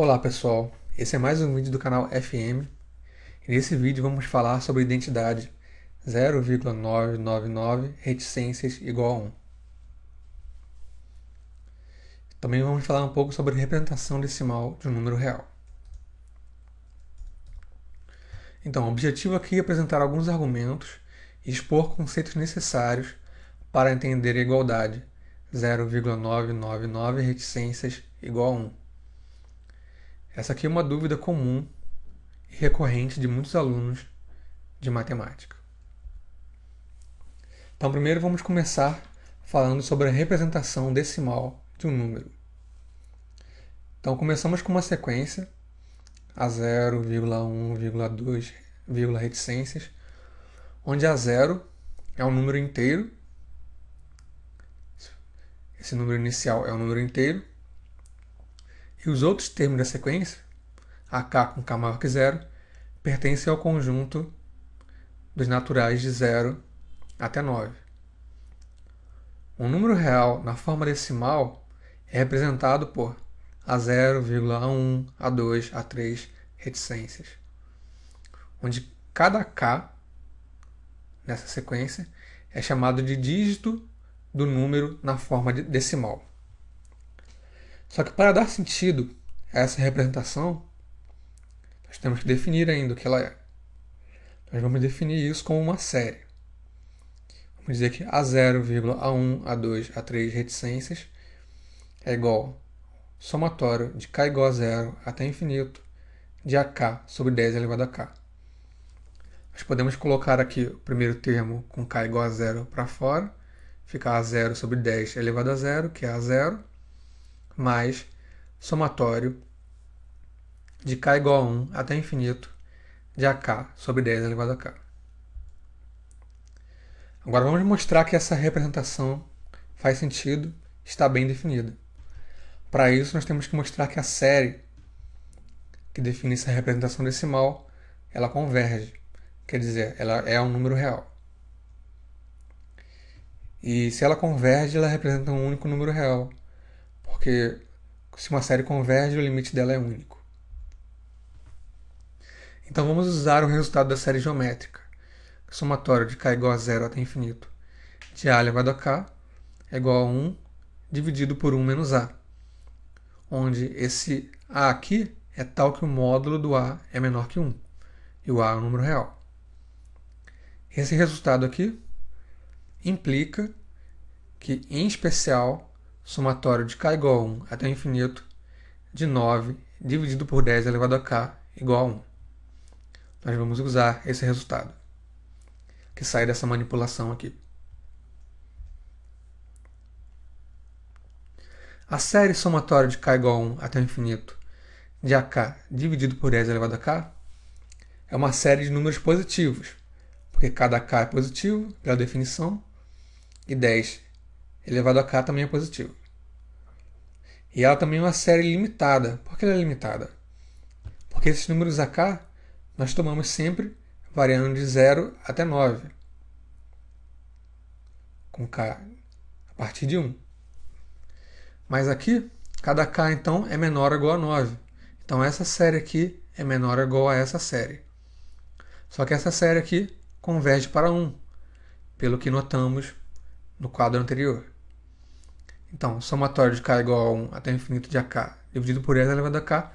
Olá pessoal, esse é mais um vídeo do canal FM. nesse vídeo vamos falar sobre identidade 0,999 reticências igual a 1. Também vamos falar um pouco sobre representação decimal de um número real. Então, o objetivo aqui é apresentar alguns argumentos e expor conceitos necessários para entender a igualdade 0,999 reticências igual a 1. Essa aqui é uma dúvida comum e recorrente de muitos alunos de matemática. Então, primeiro vamos começar falando sobre a representação decimal de um número. Então, começamos com uma sequência a 0,1,2, vírgula vírgula vírgula reticências, onde a 0 é um número inteiro. Esse número inicial é um número inteiro e os outros termos da sequência, AK com K maior que zero, pertencem ao conjunto dos naturais de 0 até 9. Um número real na forma decimal é representado por A0, A1, A2, A3 reticências, onde cada K nessa sequência é chamado de dígito do número na forma decimal. Só que para dar sentido a essa representação, nós temos que definir ainda o que ela é. Nós vamos definir isso como uma série. Vamos dizer que A0, A1, A2, A3 reticências é igual somatório de K igual a zero até infinito de AK sobre 10 elevado a K. Nós podemos colocar aqui o primeiro termo com K igual a zero para fora, fica A0 sobre 10 elevado a zero, que é A0, mais somatório de k igual a 1 até infinito de AK sobre 10 elevado a K. Agora vamos mostrar que essa representação faz sentido, está bem definida. Para isso, nós temos que mostrar que a série que define essa representação decimal, ela converge. Quer dizer, ela é um número real. E se ela converge, ela representa um único número real, porque se uma série converge, o limite dela é único. Então vamos usar o resultado da série geométrica, somatório de k igual a zero até infinito de a elevado a k é igual a 1 dividido por 1 menos a, onde esse a aqui é tal que o módulo do a é menor que 1, e o a é um número real. Esse resultado aqui implica que, em especial, somatório de k igual a 1 até o infinito de 9 dividido por 10 elevado a k igual a 1. Nós vamos usar esse resultado, que sai dessa manipulação aqui. A série somatória de k igual a 1 até o infinito de ak dividido por 10 elevado a k é uma série de números positivos, porque cada k é positivo, pela definição, e 10 elevado é a k também é positivo. E ela também é uma série limitada. Por que ela é limitada? Porque esses números AK nós tomamos sempre variando de 0 até 9. Com K a partir de 1. Mas aqui, cada K então é menor ou igual a 9. Então essa série aqui é menor ou igual a essa série. Só que essa série aqui converge para 1, pelo que notamos no quadro anterior. Então, o somatório de k é igual a 1 até o infinito de ak dividido por e elevado a k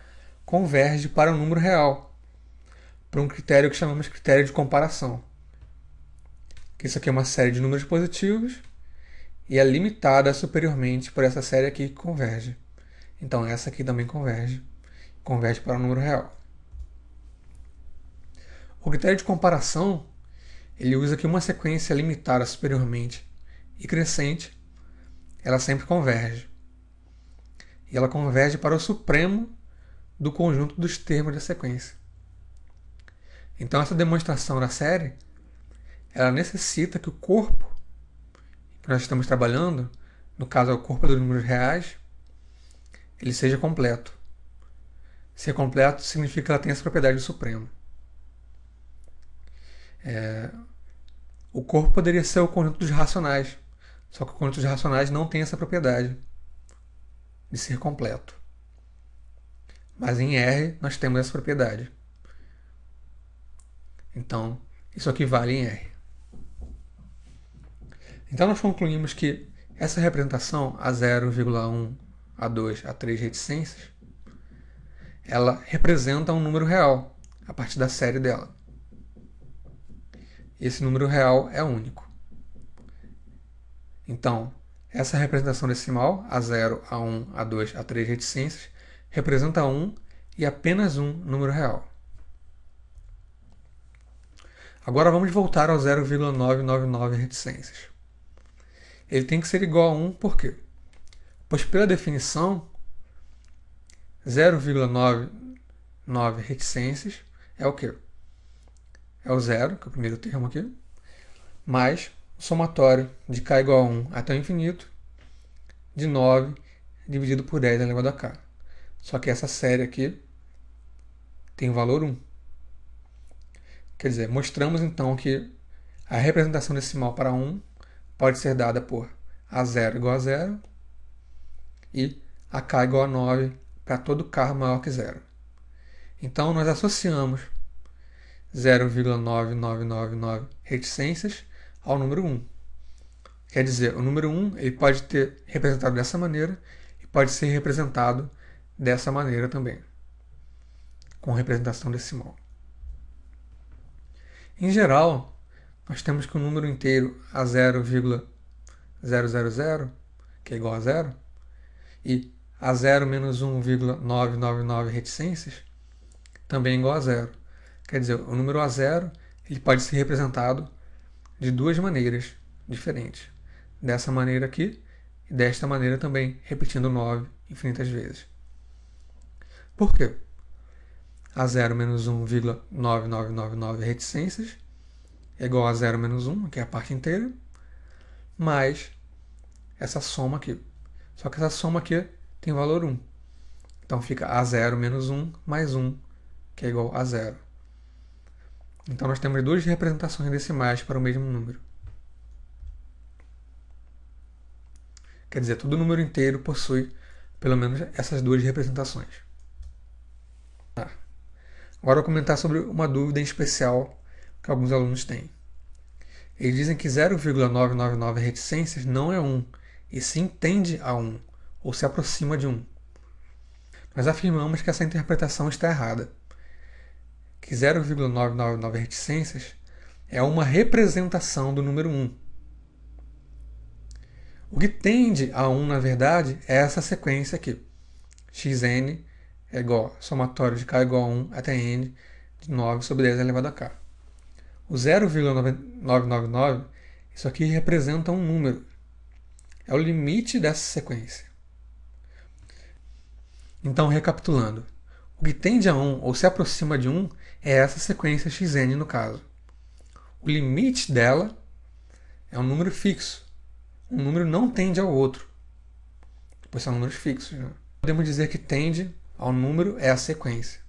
converge para um número real, para um critério que chamamos critério de comparação. Isso aqui é uma série de números positivos e é limitada superiormente por essa série aqui que converge. Então essa aqui também converge, converge para um número real. O critério de comparação, ele usa aqui uma sequência limitada superiormente e crescente ela sempre converge. E ela converge para o supremo do conjunto dos termos da sequência. Então essa demonstração da série, ela necessita que o corpo que nós estamos trabalhando, no caso é o corpo dos números reais, ele seja completo. Ser completo significa que ela tem essa propriedade do supremo. É... o corpo poderia ser o conjunto dos racionais, só que o conjunto de racionais não tem essa propriedade de ser completo. Mas em R nós temos essa propriedade. Então, isso aqui vale em R. Então nós concluímos que essa representação a 0,1, a 2, a 3 reticências, ela representa um número real a partir da série dela. Esse número real é único. Então, essa representação decimal, a 0, a 1, a 2, a 3 reticências, representa 1 e apenas um número real. Agora vamos voltar ao 0,999 reticências. Ele tem que ser igual a 1, por quê? Pois pela definição, 0,99 reticências é o quê? É o zero, que é o primeiro termo aqui, mais somatório de k igual a 1 até o infinito de 9 dividido por 10 é elevado a k. Só que essa série aqui tem o valor 1. Quer dizer, mostramos então que a representação decimal para 1 pode ser dada por a0 igual a 0 e a k igual a 9 para todo k maior que 0. Então nós associamos 0,9999 reticências ao número 1. Quer dizer, o número 1 ele pode ter representado dessa maneira e pode ser representado dessa maneira também, com representação decimal. Em geral, nós temos que o um número inteiro a 0,000, que é igual a zero, e a 0 menos 1,999 reticências, também é igual a zero. Quer dizer, o número a zero ele pode ser representado de duas maneiras diferentes. Dessa maneira aqui e desta maneira também, repetindo 9 infinitas vezes. Por quê? A 0 menos 1,9999 reticências é igual a 0 menos 1, que é a parte inteira, mais essa soma aqui. Só que essa soma aqui tem valor 1. Então fica a0 menos 1 mais 1, que é igual a 0. Então nós temos duas representações decimais para o mesmo número. Quer dizer, todo número inteiro possui pelo menos essas duas representações. Tá. Agora vou comentar sobre uma dúvida em especial que alguns alunos têm. Eles dizem que 0,999 reticências não é 1, e se entende a 1, ou se aproxima de 1. Nós afirmamos que essa interpretação está errada que 0,999 reticências é uma representação do número 1. O que tende a 1, na verdade, é essa sequência aqui. xn é igual somatório de k é igual a 1 até n de 9 sobre 10 elevado a k. O 0,999, isso aqui representa um número. É o limite dessa sequência. Então, recapitulando que tende a 1 ou se aproxima de 1 é essa sequência xn no caso. O limite dela é um número fixo. Um número não tende ao outro, pois são números fixos. Né? Podemos dizer que tende ao número é a sequência.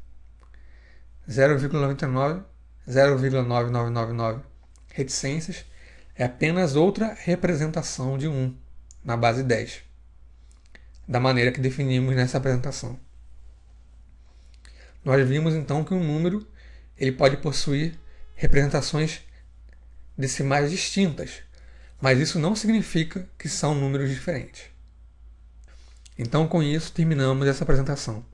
0,99, 0,9999 reticências é apenas outra representação de 1 na base 10, da maneira que definimos nessa apresentação. Nós vimos então que um número ele pode possuir representações decimais distintas, mas isso não significa que são números diferentes. Então, com isso, terminamos essa apresentação.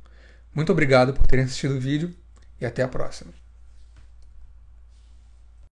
Muito obrigado por terem assistido o vídeo e até a próxima.